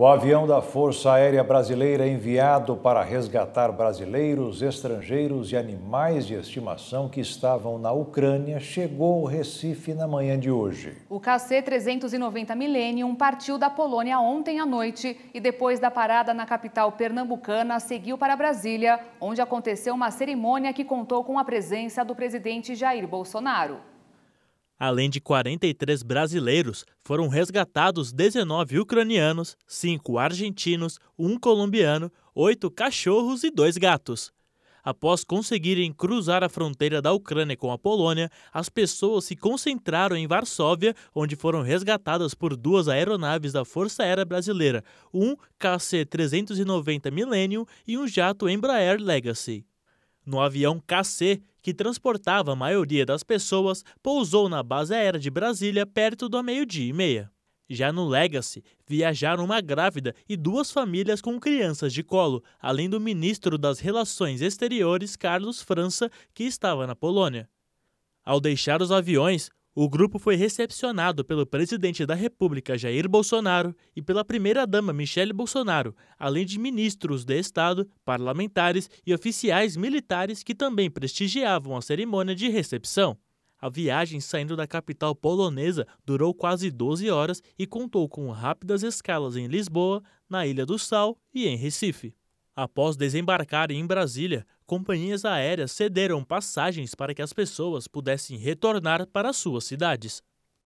O avião da Força Aérea Brasileira é enviado para resgatar brasileiros, estrangeiros e animais de estimação que estavam na Ucrânia chegou ao Recife na manhã de hoje. O KC-390 Millennium partiu da Polônia ontem à noite e, depois da parada na capital pernambucana, seguiu para Brasília, onde aconteceu uma cerimônia que contou com a presença do presidente Jair Bolsonaro. Além de 43 brasileiros, foram resgatados 19 ucranianos, 5 argentinos, 1 colombiano, 8 cachorros e 2 gatos. Após conseguirem cruzar a fronteira da Ucrânia com a Polônia, as pessoas se concentraram em Varsóvia, onde foram resgatadas por duas aeronaves da Força Aérea Brasileira, um KC-390 Millennium e um jato Embraer Legacy. No avião KC, que transportava a maioria das pessoas, pousou na base aérea de Brasília perto do meio-dia e meia. Já no Legacy, viajaram uma grávida e duas famílias com crianças de colo, além do ministro das Relações Exteriores, Carlos França, que estava na Polônia. Ao deixar os aviões, o grupo foi recepcionado pelo presidente da República Jair Bolsonaro e pela primeira-dama Michele Bolsonaro, além de ministros de Estado, parlamentares e oficiais militares que também prestigiavam a cerimônia de recepção. A viagem saindo da capital polonesa durou quase 12 horas e contou com rápidas escalas em Lisboa, na Ilha do Sal e em Recife. Após desembarcar em Brasília, companhias aéreas cederam passagens para que as pessoas pudessem retornar para suas cidades.